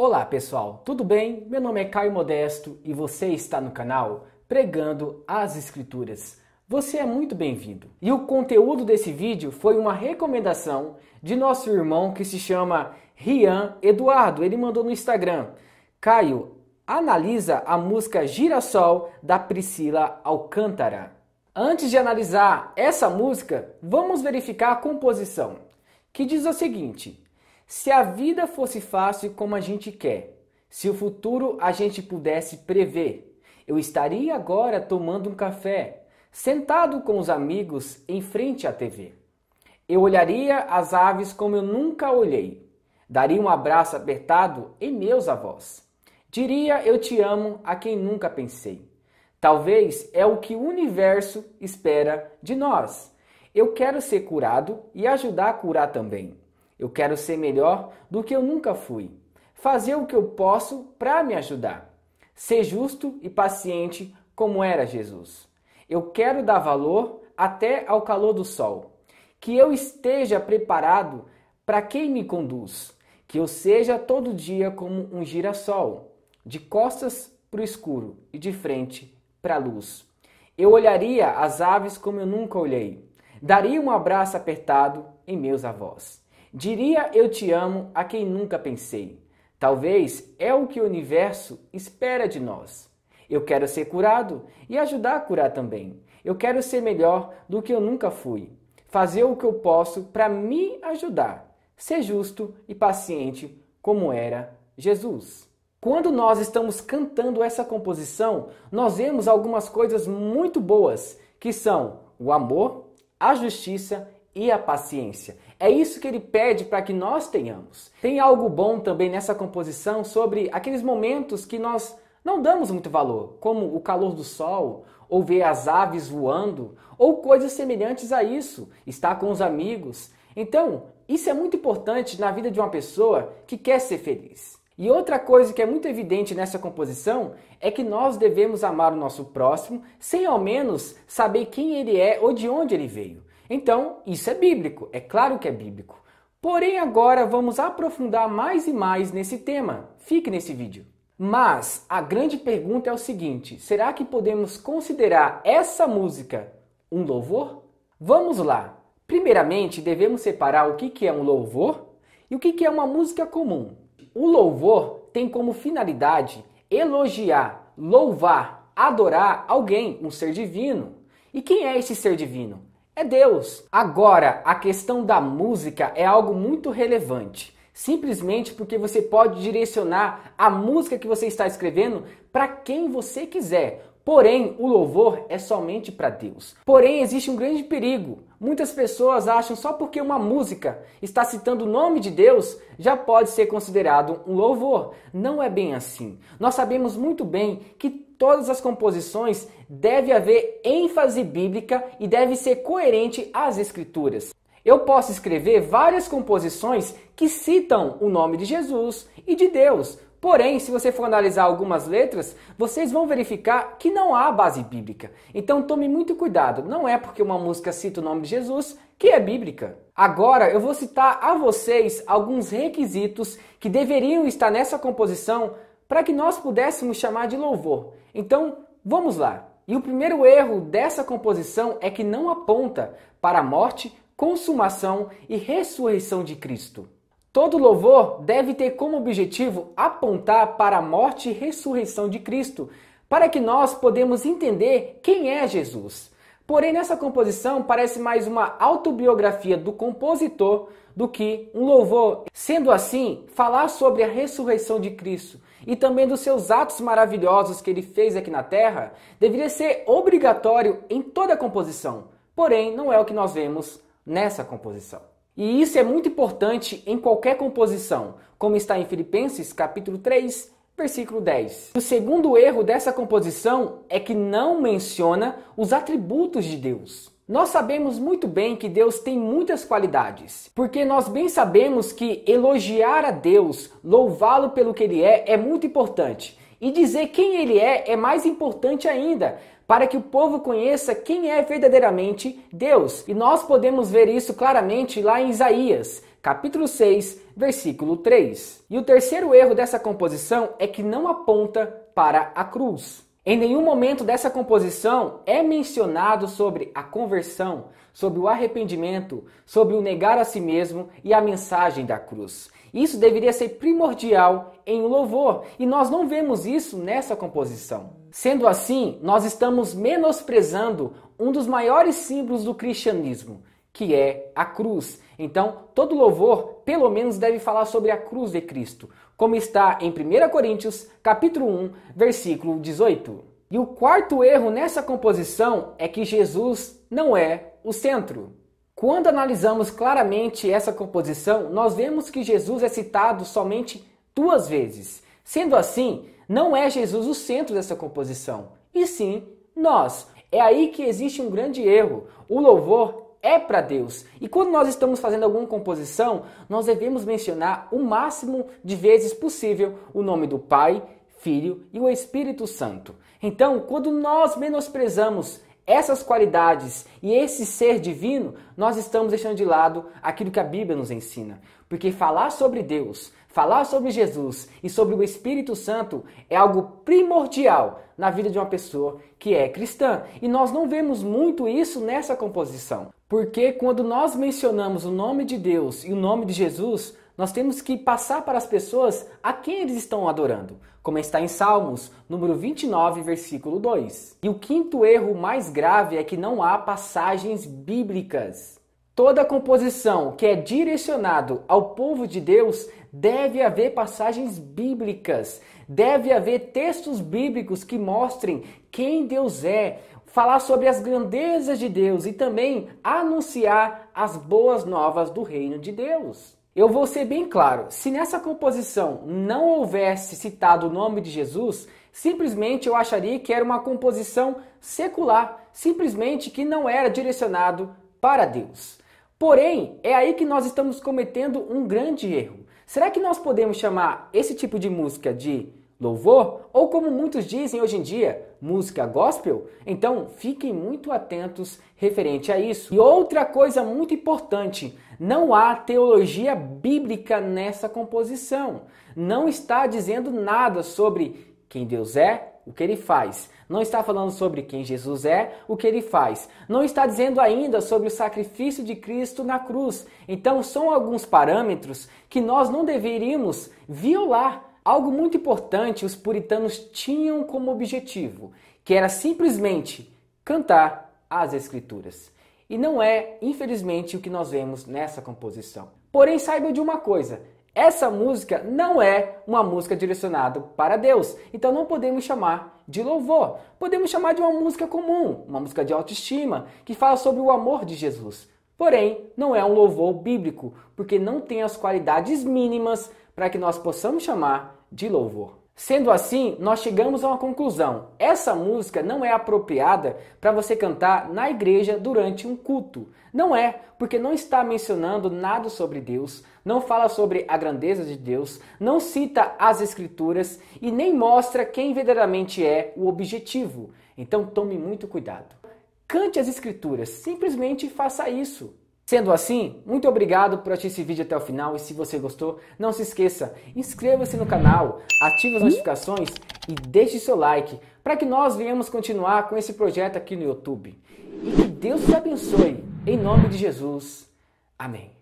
Olá pessoal, tudo bem? Meu nome é Caio Modesto e você está no canal Pregando as Escrituras. Você é muito bem-vindo. E o conteúdo desse vídeo foi uma recomendação de nosso irmão que se chama Rian Eduardo. Ele mandou no Instagram: Caio, analisa a música Girassol da Priscila Alcântara. Antes de analisar essa música, vamos verificar a composição, que diz o seguinte: se a vida fosse fácil como a gente quer, se o futuro a gente pudesse prever, eu estaria agora tomando um café, sentado com os amigos em frente à TV. Eu olharia as aves como eu nunca olhei, daria um abraço apertado em meus avós. Diria eu te amo a quem nunca pensei. Talvez é o que o universo espera de nós. Eu quero ser curado e ajudar a curar também. Eu quero ser melhor do que eu nunca fui. Fazer o que eu posso para me ajudar. Ser justo e paciente como era Jesus. Eu quero dar valor até ao calor do sol. Que eu esteja preparado para quem me conduz. Que eu seja todo dia como um girassol, de costas para o escuro e de frente para a luz. Eu olharia as aves como eu nunca olhei. Daria um abraço apertado em meus avós. Diria eu te amo a quem nunca pensei. Talvez é o que o universo espera de nós. Eu quero ser curado e ajudar a curar também. Eu quero ser melhor do que eu nunca fui. Fazer o que eu posso para me ajudar. Ser justo e paciente como era Jesus. Quando nós estamos cantando essa composição, nós vemos algumas coisas muito boas, que são o amor, a justiça e a paciência. É isso que ele pede para que nós tenhamos. Tem algo bom também nessa composição sobre aqueles momentos que nós não damos muito valor, como o calor do sol, ou ver as aves voando, ou coisas semelhantes a isso, estar com os amigos. Então, isso é muito importante na vida de uma pessoa que quer ser feliz. E outra coisa que é muito evidente nessa composição é que nós devemos amar o nosso próximo sem ao menos saber quem ele é ou de onde ele veio. Então, isso é bíblico, é claro que é bíblico. Porém, agora vamos aprofundar mais e mais nesse tema. Fique nesse vídeo. Mas a grande pergunta é o seguinte: será que podemos considerar essa música um louvor? Vamos lá! Primeiramente, devemos separar o que é um louvor e o que é uma música comum. O louvor tem como finalidade elogiar, louvar, adorar alguém, um ser divino. E quem é esse ser divino? é Deus. Agora, a questão da música é algo muito relevante. Simplesmente porque você pode direcionar a música que você está escrevendo para quem você quiser. Porém, o louvor é somente para Deus. Porém, existe um grande perigo. Muitas pessoas acham só porque uma música está citando o nome de Deus já pode ser considerado um louvor. Não é bem assim. Nós sabemos muito bem que todas as composições deve haver ênfase bíblica e deve ser coerente às Escrituras. Eu posso escrever várias composições que citam o nome de Jesus e de Deus, Porém, se você for analisar algumas letras, vocês vão verificar que não há base bíblica. Então tome muito cuidado, não é porque uma música cita o nome de Jesus que é bíblica. Agora eu vou citar a vocês alguns requisitos que deveriam estar nessa composição para que nós pudéssemos chamar de louvor. Então, vamos lá. E o primeiro erro dessa composição é que não aponta para a morte, consumação e ressurreição de Cristo. Todo louvor deve ter como objetivo apontar para a morte e ressurreição de Cristo, para que nós podemos entender quem é Jesus. Porém, nessa composição parece mais uma autobiografia do compositor do que um louvor. Sendo assim, falar sobre a ressurreição de Cristo e também dos seus atos maravilhosos que ele fez aqui na terra deveria ser obrigatório em toda a composição. Porém, não é o que nós vemos nessa composição. E isso é muito importante em qualquer composição, como está em Filipenses capítulo 3, versículo 10. O segundo erro dessa composição é que não menciona os atributos de Deus. Nós sabemos muito bem que Deus tem muitas qualidades, porque nós bem sabemos que elogiar a Deus, louvá-lo pelo que ele é, é muito importante. E dizer quem ele é é mais importante ainda, para que o povo conheça quem é verdadeiramente Deus. E nós podemos ver isso claramente lá em Isaías, capítulo 6, versículo 3. E o terceiro erro dessa composição é que não aponta para a cruz. Em nenhum momento dessa composição é mencionado sobre a conversão, sobre o arrependimento, sobre o negar a si mesmo e a mensagem da cruz. Isso deveria ser primordial em um louvor, e nós não vemos isso nessa composição. Sendo assim, nós estamos menosprezando um dos maiores símbolos do cristianismo, que é a cruz. Então, todo louvor, pelo menos, deve falar sobre a cruz de Cristo, como está em 1 Coríntios, capítulo 1, versículo 18. E o quarto erro nessa composição é que Jesus não é o centro. Quando analisamos claramente essa composição, nós vemos que Jesus é citado somente duas vezes. Sendo assim, não é Jesus o centro dessa composição, e sim nós. É aí que existe um grande erro. O louvor é para Deus. E quando nós estamos fazendo alguma composição, nós devemos mencionar o máximo de vezes possível o nome do Pai, Filho e o Espírito Santo. Então, quando nós menosprezamos essas qualidades e esse ser divino, nós estamos deixando de lado aquilo que a Bíblia nos ensina. Porque falar sobre Deus, falar sobre Jesus e sobre o Espírito Santo é algo primordial na vida de uma pessoa que é cristã. E nós não vemos muito isso nessa composição. Porque quando nós mencionamos o nome de Deus e o nome de Jesus, nós temos que passar para as pessoas a quem eles estão adorando, como está em Salmos, número 29, versículo 2. E o quinto erro mais grave é que não há passagens bíblicas. Toda composição que é direcionado ao povo de Deus deve haver passagens bíblicas, deve haver textos bíblicos que mostrem quem Deus é, falar sobre as grandezas de Deus e também anunciar as boas novas do reino de Deus. Eu vou ser bem claro: se nessa composição não houvesse citado o nome de Jesus, simplesmente eu acharia que era uma composição secular, simplesmente que não era direcionado para Deus. Porém, é aí que nós estamos cometendo um grande erro. Será que nós podemos chamar esse tipo de música de louvor, ou como muitos dizem hoje em dia, música gospel? Então fiquem muito atentos referente a isso. E outra coisa muito importante: não há teologia bíblica nessa composição. Não está dizendo nada sobre quem Deus é, o que ele faz. Não está falando sobre quem Jesus é, o que ele faz. Não está dizendo ainda sobre o sacrifício de Cristo na cruz. Então, são alguns parâmetros que nós não deveríamos violar Algo muito importante os puritanos tinham como objetivo, que era simplesmente cantar as escrituras. E não é, infelizmente, o que nós vemos nessa composição. Porém, saiba de uma coisa: essa música não é uma música direcionada para Deus, então não podemos chamar de louvor. Podemos chamar de uma música comum, uma música de autoestima, que fala sobre o amor de Jesus. Porém, não é um louvor bíblico, porque não tem as qualidades mínimas para que nós possamos chamar de louvor. Sendo assim, nós chegamos a uma conclusão. Essa música não é apropriada para você cantar na igreja durante um culto. Não é, porque não está mencionando nada sobre Deus, não fala sobre a grandeza de Deus, não cita as escrituras e nem mostra quem verdadeiramente é o objetivo. Então tome muito cuidado. Cante as escrituras, simplesmente faça isso. Sendo assim, muito obrigado por assistir esse vídeo até o final e se você gostou, não se esqueça, inscreva-se no canal, ative as hum? notificações e deixe seu like para que nós venhamos continuar com esse projeto aqui no YouTube. E que Deus te abençoe, em nome de Jesus. Amém.